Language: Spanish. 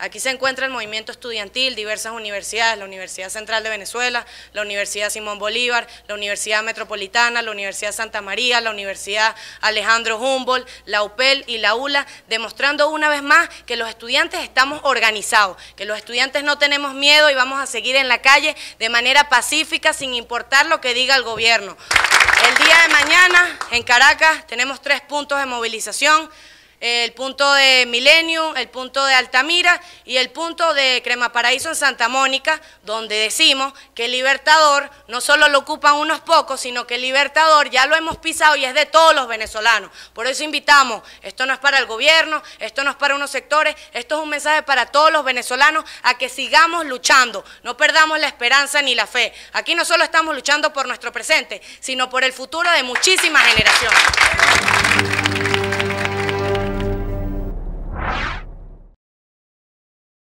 Aquí se encuentra el movimiento estudiantil, diversas universidades, la Universidad Central de Venezuela, la Universidad Simón Bolívar, la Universidad Metropolitana, la Universidad Santa María, la Universidad Alejandro Humboldt, la UPEL y la ULA, demostrando una vez más que los estudiantes estamos organizados, que los estudiantes no tenemos miedo y vamos a seguir en la calle de manera pacífica sin importar lo que diga el gobierno. El día de mañana en Caracas tenemos tres puntos de movilización el punto de Millennium, el punto de Altamira y el punto de Crema Paraíso en Santa Mónica, donde decimos que el Libertador no solo lo ocupan unos pocos, sino que el Libertador ya lo hemos pisado y es de todos los venezolanos. Por eso invitamos, esto no es para el gobierno, esto no es para unos sectores, esto es un mensaje para todos los venezolanos a que sigamos luchando, no perdamos la esperanza ni la fe. Aquí no solo estamos luchando por nuestro presente, sino por el futuro de muchísimas generaciones.